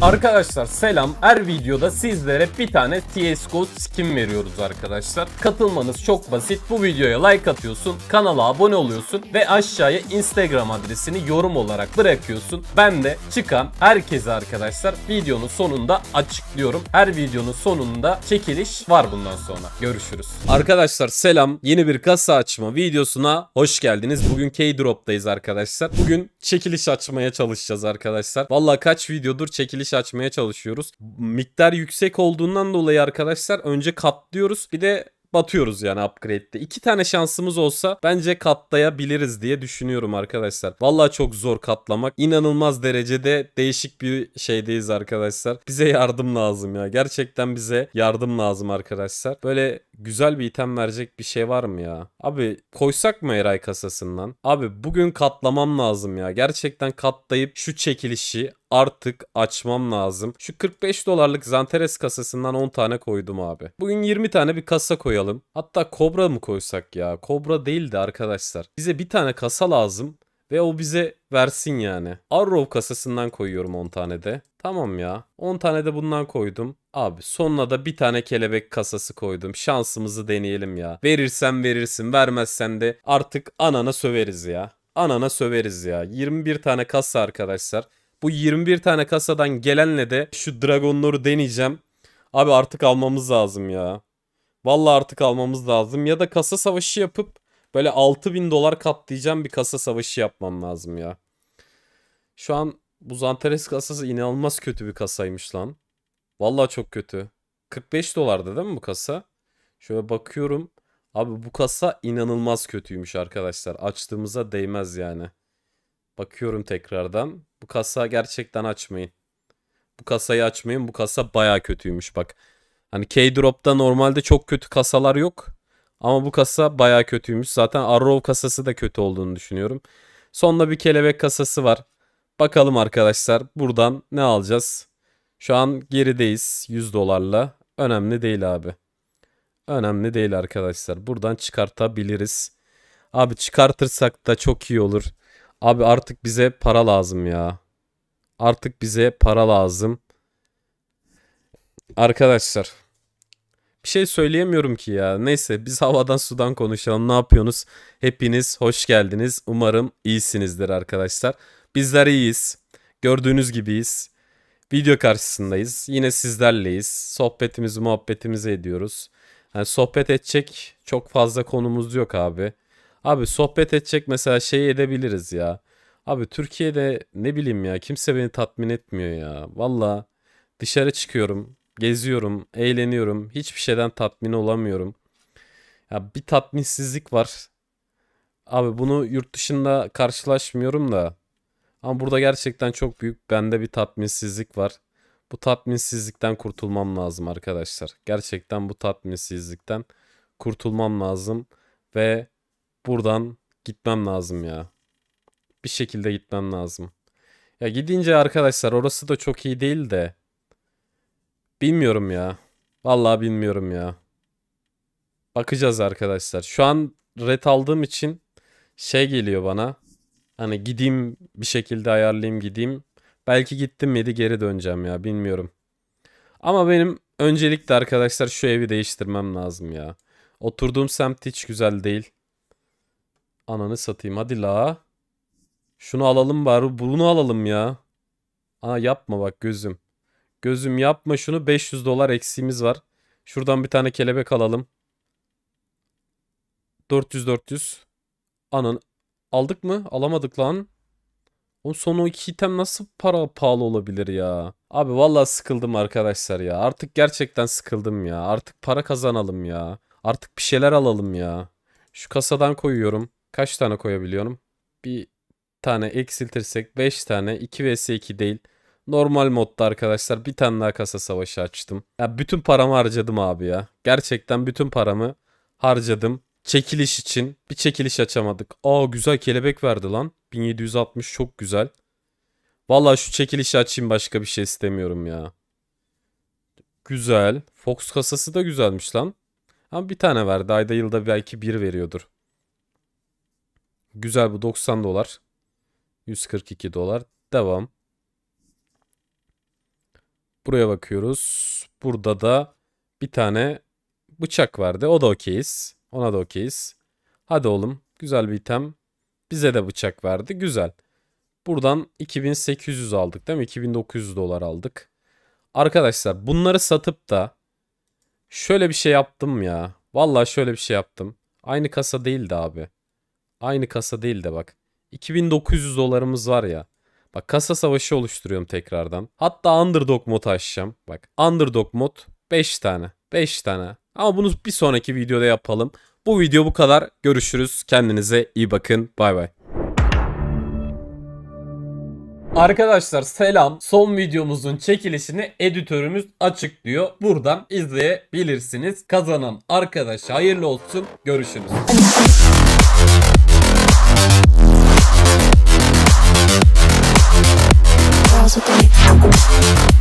Arkadaşlar selam. Her videoda sizlere bir tane CSGO skin veriyoruz arkadaşlar. Katılmanız çok basit. Bu videoya like atıyorsun, kanala abone oluyorsun ve aşağıya Instagram adresini yorum olarak bırakıyorsun. Ben de çıkan herkese arkadaşlar videonun sonunda açıklıyorum. Her videonun sonunda çekiliş var bundan sonra. Görüşürüz. Arkadaşlar selam. Yeni bir kasa açma videosuna hoş geldiniz. Bugün K-Drop'tayız arkadaşlar. Bugün çekiliş açmaya çalışacağız arkadaşlar. Valla kaç videodur çekiliş satış açmaya çalışıyoruz. Miktar yüksek olduğundan dolayı arkadaşlar önce katlıyoruz. Bir de batıyoruz yani upgrade'de. İki tane şansımız olsa bence katlayabiliriz diye düşünüyorum arkadaşlar. Valla çok zor katlamak. İnanılmaz derecede değişik bir şeydeyiz arkadaşlar. Bize yardım lazım ya. Gerçekten bize yardım lazım arkadaşlar. Böyle güzel bir item verecek bir şey var mı ya? Abi koysak mı Eray kasasından? Abi bugün katlamam lazım ya. Gerçekten katlayıp şu çekilişi artık açmam lazım. Şu 45 dolarlık Zanteres kasasından 10 tane koydum abi. Bugün 20 tane bir kasa koyalım. Hatta kobra mı koysak ya? Kobra değildi arkadaşlar. Bize bir tane kasa lazım ve o bize versin yani. Arrow kasasından koyuyorum 10 tane de. Tamam ya. 10 tane de bundan koydum. Abi sonuna da bir tane kelebek kasası koydum. Şansımızı deneyelim ya. Verirsen verirsin, vermezsen de artık anana söveriz ya. Anana söveriz ya. 21 tane kasa arkadaşlar. Bu 21 tane kasadan gelenle de şu dragonları deneyeceğim. Abi artık almamız lazım ya. Vallahi artık almamız lazım. Ya da kasa savaşı yapıp böyle 6000 dolar katlayacağım bir kasa savaşı yapmam lazım ya. Şu an bu Zantares kasası inanılmaz kötü bir kasaymış lan. Vallahi çok kötü. 45 dolardı değil mi bu kasa? Şöyle bakıyorum. Abi bu kasa inanılmaz kötüymüş arkadaşlar. Açtığımıza değmez yani. Bakıyorum tekrardan. Bu kasa gerçekten açmayın. Bu kasayı açmayın. Bu kasa baya kötüymüş bak. Hani K-Drop'ta normalde çok kötü kasalar yok. Ama bu kasa baya kötüymüş. Zaten Arrow kasası da kötü olduğunu düşünüyorum. Sonunda bir kelebek kasası var. Bakalım arkadaşlar buradan ne alacağız? Şu an gerideyiz 100 dolarla. Önemli değil abi. Önemli değil arkadaşlar. Buradan çıkartabiliriz. Abi çıkartırsak da çok iyi olur. Abi artık bize para lazım ya. Artık bize para lazım. Arkadaşlar. Bir şey söyleyemiyorum ki ya. Neyse biz havadan sudan konuşalım. Ne yapıyorsunuz? Hepiniz hoş geldiniz. Umarım iyisinizdir arkadaşlar. Bizler iyiyiz. Gördüğünüz gibiyiz. Video karşısındayız. Yine sizlerleyiz. Sohbetimizi muhabbetimizi ediyoruz. Yani sohbet edecek çok fazla konumuz yok abi. Abi sohbet edecek mesela şey edebiliriz ya. Abi Türkiye'de ne bileyim ya kimse beni tatmin etmiyor ya. Valla dışarı çıkıyorum, geziyorum, eğleniyorum. Hiçbir şeyden tatmin olamıyorum. Ya bir tatminsizlik var. Abi bunu yurt dışında karşılaşmıyorum da. Ama burada gerçekten çok büyük bende bir tatminsizlik var. Bu tatminsizlikten kurtulmam lazım arkadaşlar. Gerçekten bu tatminsizlikten kurtulmam lazım ve buradan gitmem lazım ya. Bir şekilde gitmem lazım. Ya gidince arkadaşlar orası da çok iyi değil de. Bilmiyorum ya. Vallahi bilmiyorum ya. Bakacağız arkadaşlar. Şu an ret aldığım için şey geliyor bana. Hani gideyim bir şekilde ayarlayayım gideyim. Belki gittim miydi geri döneceğim ya bilmiyorum. Ama benim öncelikle arkadaşlar şu evi değiştirmem lazım ya. Oturduğum semt hiç güzel değil. Ananı satayım hadi la. Şunu alalım bari bunu alalım ya. Aa yapma bak gözüm. Gözüm yapma şunu 500 dolar eksiğimiz var. Şuradan bir tane kelebek alalım. 400 400. Anan aldık mı? Alamadık lan. Oğlum son o iki item nasıl para pahalı olabilir ya? Abi vallahi sıkıldım arkadaşlar ya. Artık gerçekten sıkıldım ya. Artık para kazanalım ya. Artık bir şeyler alalım ya. Şu kasadan koyuyorum kaç tane koyabiliyorum? Bir tane eksiltirsek 5 tane 2 vs 2 değil. Normal modda arkadaşlar bir tane daha kasa savaşı açtım. Ya bütün paramı harcadım abi ya. Gerçekten bütün paramı harcadım. Çekiliş için bir çekiliş açamadık. Aa güzel kelebek verdi lan. 1760 çok güzel. Valla şu çekilişi açayım başka bir şey istemiyorum ya. Güzel. Fox kasası da güzelmiş lan. Ama bir tane verdi. Ayda yılda belki bir veriyordur. Güzel bu 90 dolar. 142 dolar. Devam. Buraya bakıyoruz. Burada da bir tane bıçak vardı. O da okeyiz. Ona da okeyiz. Hadi oğlum. Güzel bir item. Bize de bıçak verdi. Güzel. Buradan 2800 aldık değil mi? 2900 dolar aldık. Arkadaşlar bunları satıp da şöyle bir şey yaptım ya. Vallahi şöyle bir şey yaptım. Aynı kasa değildi abi. Aynı kasa değil de bak. 2900 dolarımız var ya. Bak kasa savaşı oluşturuyorum tekrardan. Hatta underdog mod açacağım. Bak underdog mod 5 tane. 5 tane. Ama bunu bir sonraki videoda yapalım. Bu video bu kadar. Görüşürüz. Kendinize iyi bakın. Bay bay. Arkadaşlar selam. Son videomuzun çekilişini editörümüz açıklıyor. Buradan izleyebilirsiniz. Kazanan arkadaşa hayırlı olsun. Görüşürüz. How's it